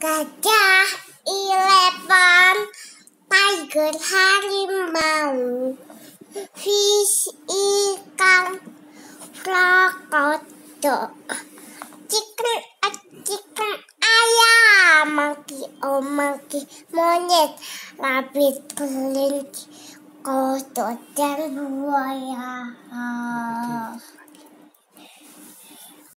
gajah, elephant, tiger, harimau, fish, ikan, krokodil, chicken, eh, chicken, ayam, monkey, oh monkey, monyet, rabbit, kelinci, kodok, dan buaya.